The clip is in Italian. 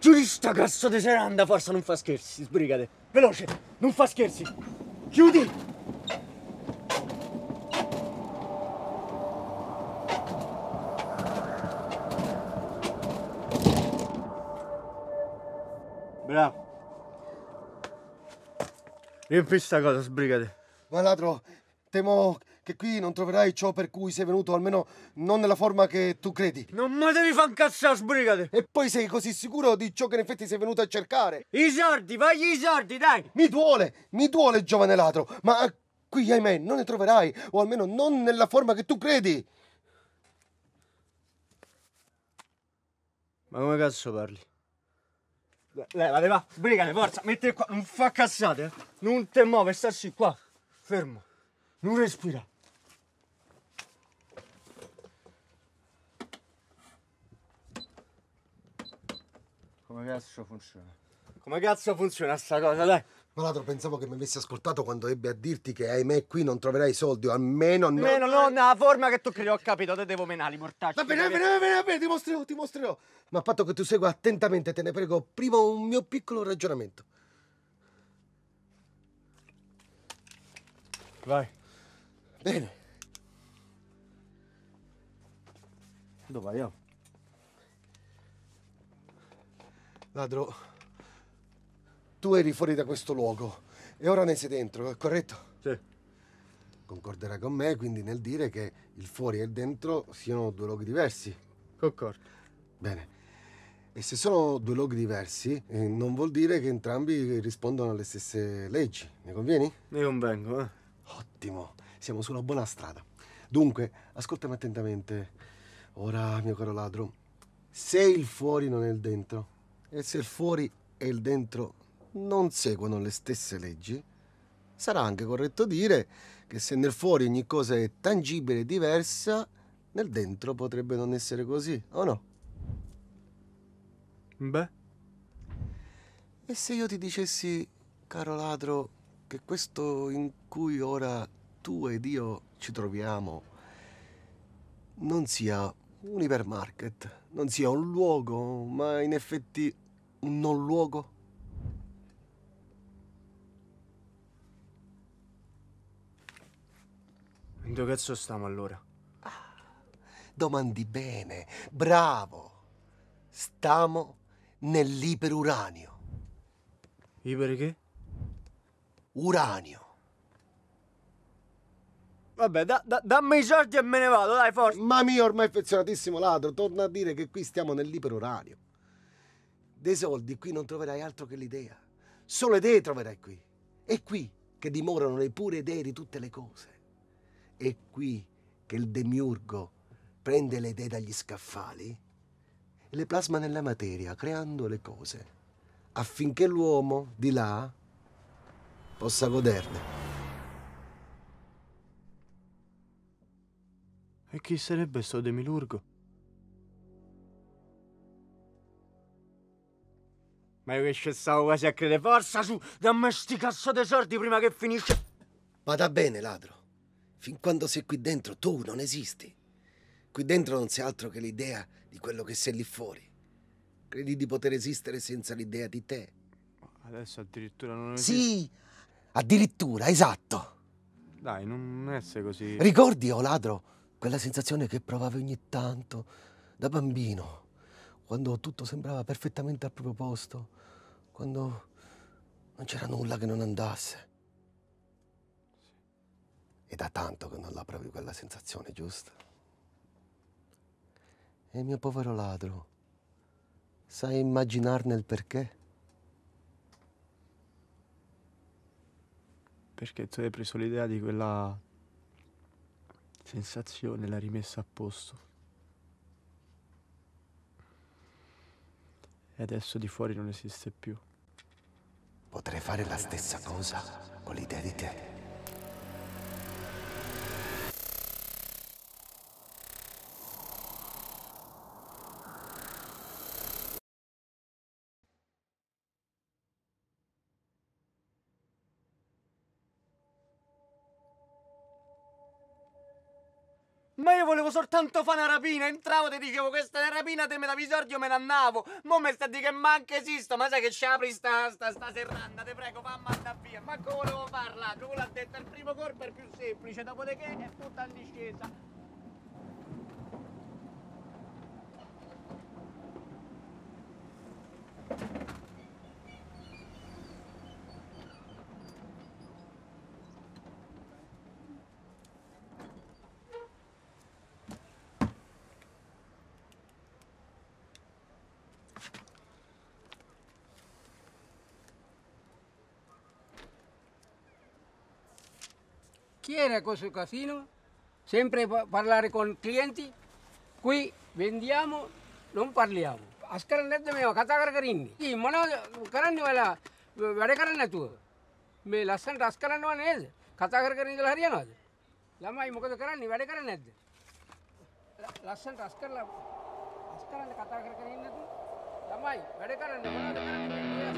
Giù di sta cazzo di seranda, forza non fa scherzi, sbrigate. Veloce, non fa scherzi. Chiudi! Bravo. Riempi sta cosa, sbrigate. l'altro, temo che qui non troverai ciò per cui sei venuto, almeno non nella forma che tu credi. Non mi devi far incazzare, sbrigate! E poi sei così sicuro di ciò che in effetti sei venuto a cercare? I sordi, vai i sordi, dai! Mi duole, mi duole, giovane ladro, ma qui, ahimè, non ne troverai, o almeno non nella forma che tu credi. Ma come cazzo parli? Levate, va, sbrigate, forza, mettete qua, non fa cazzate, eh. non te muove, stassi qua, fermo, non respira. Come cazzo funziona? Come cazzo funziona sta cosa, dai? Tra l'altro pensavo che mi avessi ascoltato quando ebbe a dirti che ahimè qui non troverai soldi, o almeno no. Almeno non nella forma che tu credi, ho capito, te devo menare i mortacci. Va bene, va bene, va bene, va bene, ti mostrerò, ti mostrerò. Ma a patto che tu segua attentamente, te ne prego, prima un mio piccolo ragionamento. Vai. Bene. Dove vai, io? Oh? Ladro, tu eri fuori da questo luogo e ora ne sei dentro, è corretto? Sì. Concorderà con me quindi nel dire che il fuori e il dentro siano due luoghi diversi. Concordo. Bene. E se sono due luoghi diversi, eh, non vuol dire che entrambi rispondono alle stesse leggi. Ne convieni? Ne convengo, eh. Ottimo, siamo sulla buona strada. Dunque, ascoltami attentamente. Ora, mio caro ladro, se il fuori non è il dentro, e se il fuori e il dentro non seguono le stesse leggi, sarà anche corretto dire che se nel fuori ogni cosa è tangibile e diversa, nel dentro potrebbe non essere così, o no? Beh. E se io ti dicessi, caro ladro, che questo in cui ora tu ed io ci troviamo non sia un ipermarket non sia un luogo, ma in effetti un non luogo? In dove cazzo stiamo allora? Ah, domandi bene, bravo! Stiamo nell'iperuranio. Iper che? Uranio. Vabbè, da, da, dammi i soldi e me ne vado, dai, forza. Ma mio ormai affezionatissimo ladro, torna a dire che qui stiamo nell'iperorario. Dei soldi qui non troverai altro che l'idea. Solo idee troverai qui. È qui che dimorano le pure idee di tutte le cose. È qui che il demiurgo prende le idee dagli scaffali e le plasma nella materia, creando le cose, affinché l'uomo di là possa goderne. E chi sarebbe sto demilurgo? Ma io che ci stavo quasi a credere. Forza su, dammi sti cazzo dei soldi prima che finisce. Vada bene, ladro. Fin quando sei qui dentro, tu non esisti. Qui dentro non sei altro che l'idea di quello che sei lì fuori. Credi di poter esistere senza l'idea di te. Adesso addirittura non esiste. Sì, addirittura, esatto. Dai, non essere così. Ricordi, o oh ladro, quella sensazione che provavi ogni tanto, da bambino, quando tutto sembrava perfettamente al proprio posto, quando non c'era nulla che non andasse. Sì. E da tanto che non la provi quella sensazione, giusto? E mio povero ladro, sai immaginarne il perché? Perché tu hai preso l'idea di quella sensazione, l'ha rimessa a posto. E adesso di fuori non esiste più. Potrei fare la stessa cosa con l'idea di te. Ma io volevo soltanto fare una rapina, entravo e ti dicevo questa è una rapina, te me la visordio me ne andavo. Mo me sta di che manca esisto, ma sai che ci apri sta, sta, sta serranda, ti prego, fammi andare via. Ma come volevo farla, quello l'ha detto, il primo corpo è più semplice, dopodiché è tutta in discesa. quiera con su casino, sempre parlare con clienti. Qui vendiamo, non parliamo. අස්කරන්න නැද්ද මේවා කතා කර කර ඉන්නේ. මොනවද කරන්නේ ඔයාලා වැඩ කරන්නේ නැතුව? මේ ලස්සනට අස් කරන්නව නේද? කතා කර කර ඉඳලා හරියනවද? ළමයි මොකද කරන්නේ? වැඩ කරන්නේ නැද්ද? ලස්සනට අස් කරලා අස් කරන්න කතා කර කර ඉන්නේ නැතුව ළමයි වැඩ කරන්නේ මොනවද කරන්නේ?